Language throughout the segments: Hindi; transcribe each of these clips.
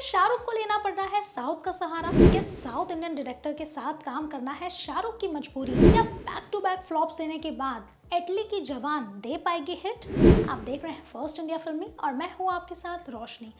क्या शाहरुख को लेना पड़ रहा है साउथ का सहारा क्या साउथ इंडियन डायरेक्टर के साथ काम करना है शाहरुख की मजबूरी क्या बैक टू बैक फ्लॉप देने के बाद एटली की जवान दे पाएगी हिट आप देख रहे हैं फर्स्ट इंडिया फिल्मी और मैं हूँ आपके साथ रोशनी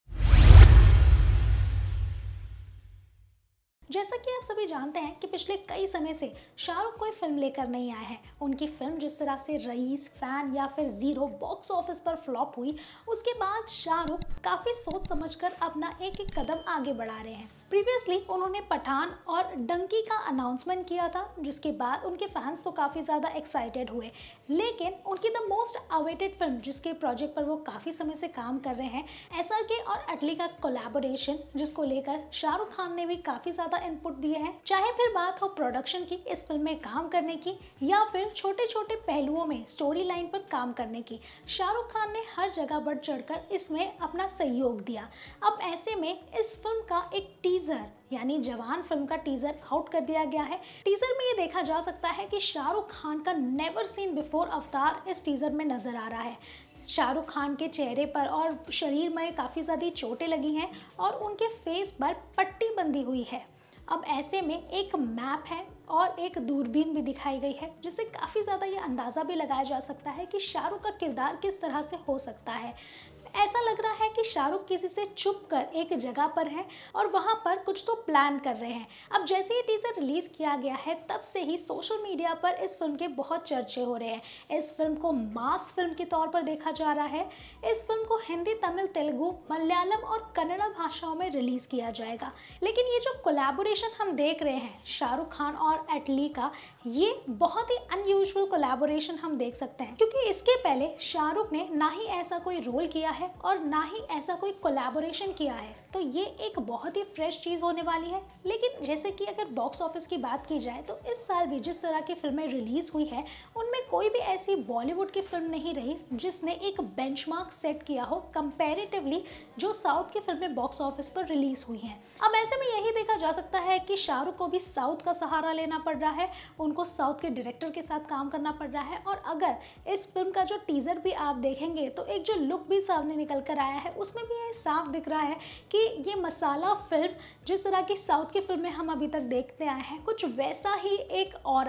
जैसा कि आप सभी जानते हैं कि पिछले कई समय से शाहरुख कोई फिल्म लेकर नहीं आए हैं उनकी फिल्म जिस तरह से रईस फैन या फिर जीरो बॉक्स ऑफिस पर फ्लॉप हुई उसके बाद शाहरुख काफ़ी सोच समझकर अपना एक एक कदम आगे बढ़ा रहे हैं प्रीवियसली उन्होंने पठान और डंकी का अनाउंसमेंट किया था जिसके बाद उनके फैंस तो काफ़ी ज़्यादा एक्साइटेड हुए लेकिन उनकी द मोस्ट अवेटेड फिल्म जिसके प्रोजेक्ट पर वो काफ़ी समय से काम कर रहे हैं एस के और अटली का कोलेबोरेशन जिसको लेकर शाहरुख खान ने भी काफ़ी ज़्यादा इनपुट दिए हैं चाहे फिर बात हो प्रोडक्शन की इस फिल्म में काम करने की या फिर छोटे छोटे पहलुओं में स्टोरी लाइन पर काम करने की शाहरुख खान ने हर जगह बढ़ चढ़कर इसमें अपना सहयोग दिया अब ऐसे में इस फिल्म का एक टी टीजर यानी जवान फिल्म का टीजर आउट कर दिया गया है टीजर में ये देखा जा सकता है कि शाहरुख खान का नेवर सीन बिफोर अवतार इस टीजर में नजर आ रहा है शाहरुख खान के चेहरे पर और शरीर में काफ़ी ज़्यादा चोटें लगी हैं और उनके फेस पर पट्टी बंधी हुई है अब ऐसे में एक मैप है और एक दूरबीन भी दिखाई गई है जिससे काफ़ी ज़्यादा ये अंदाज़ा भी लगाया जा सकता है कि शाहरुख का किरदार किस तरह से हो सकता है ऐसा लग रहा है कि शाहरुख किसी से छुप कर एक जगह पर है और वहाँ पर कुछ तो प्लान कर रहे हैं अब जैसे ये टीजर रिलीज़ किया गया है तब से ही सोशल मीडिया पर इस फिल्म के बहुत चर्चे हो रहे हैं इस फिल्म को मास फिल्म के तौर पर देखा जा रहा है इस फिल्म को हिंदी तमिल तेलुगु मलयालम और कन्नड़ा भाषाओं में रिलीज़ किया जाएगा लेकिन ये जो कोलेबोरेशन हम देख रहे हैं शाहरुख खान और एटली का ये बहुत ही अनयूजल कोलेबोरेशन हम देख सकते हैं क्योंकि इसके पहले शाहरुख ने ना ही ऐसा कोई रोल किया है और ना ही ऐसा कोई कोलैबोरेशन किया है तो ये एक बहुत ही फ्रेश चीज़ होने वाली है लेकिन जैसे कि अगर बॉक्स ऑफिस की बात की जाए तो इस साल भी जिस तरह की फिल्में रिलीज़ हुई है उनमें कोई भी ऐसी बॉलीवुड की फिल्म नहीं रही जिसने एक बेंचमार्क सेट किया हो कंपैरेटिवली जो साउथ की फिल्में बॉक्स ऑफिस पर रिलीज हुई हैं अब ऐसे में यही देखा जा सकता है कि शाहरुख को भी साउथ का सहारा लेना पड़ रहा है उनको साउथ के डायरेक्टर के साथ काम करना पड़ रहा है और अगर इस फिल्म का जो टीज़र भी आप देखेंगे तो एक जो लुक भी सामने निकल कर आया है उसमें भी ये साफ दिख रहा है कि ये मसाला फिल्म जिस तरह की साउथ की फिल्में हम अभी तक देखते आए हैं कुछ वैसा ही एक और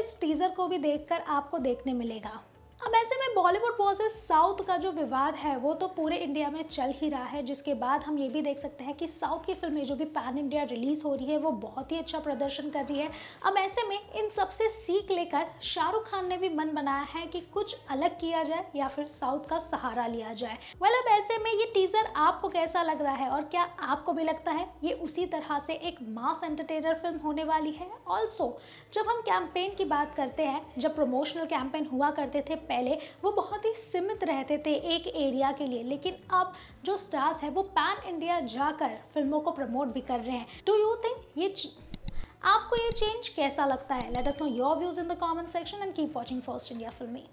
इस टीज़र को भी देखकर आपको देखने मिलेगा अब ऐसे में बॉलीवुड वर्सेज साउथ का जो विवाद है वो तो पूरे इंडिया में चल ही रहा है जिसके बाद हम ये भी देख सकते हैं कि साउथ की फिल्में जो भी पैन इंडिया रिलीज़ हो रही है वो बहुत ही अच्छा प्रदर्शन कर रही है अब ऐसे में इन सबसे सीख लेकर शाहरुख खान ने भी मन बनाया है कि कुछ अलग किया जाए या फिर साउथ का सहारा लिया जाए वेल अब ऐसे में ये टीज़र आपको कैसा लग रहा है और क्या आपको भी लगता है ये उसी तरह से एक मास एंटरटेनर फिल्म होने वाली है ऑल्सो जब हम कैंपेन की बात करते हैं जब प्रमोशनल कैंपेन हुआ करते थे पहले वो बहुत ही सीमित रहते थे एक एरिया के लिए लेकिन अब जो स्टार्स है वो पैन इंडिया जाकर फिल्मों को प्रमोट भी कर रहे हैं डू यू थिंक ये आपको ये चेंज कैसा लगता है let us know your views in the comment section and keep watching First India फिल्मी